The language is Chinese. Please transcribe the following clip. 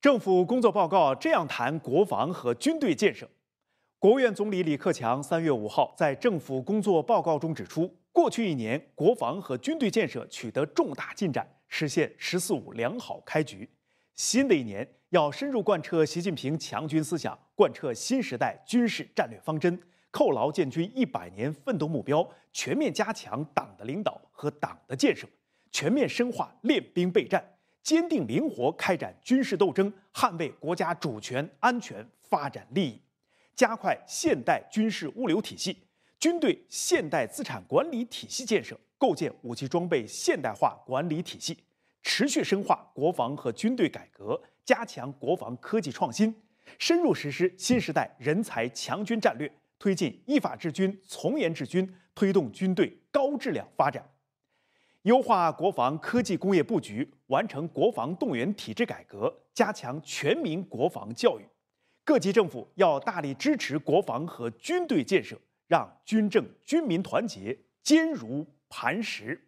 政府工作报告这样谈国防和军队建设。国务院总理李克强三月五号在政府工作报告中指出，过去一年国防和军队建设取得重大进展，实现“十四五”良好开局。新的一年，要深入贯彻习近平强军思想，贯彻新时代军事战略方针，扣牢建军一百年奋斗目标，全面加强党的领导和党的建设，全面深化练兵备战。坚定灵活开展军事斗争，捍卫国家主权、安全、发展利益；加快现代军事物流体系、军队现代资产管理体系建设，构建武器装备现代化管理体系；持续深化国防和军队改革，加强国防科技创新，深入实施新时代人才强军战略，推进依法治军、从严治军，推动军队高质量发展。优化国防科技工业布局，完成国防动员体制改革，加强全民国防教育。各级政府要大力支持国防和军队建设，让军政军民团结坚如磐石。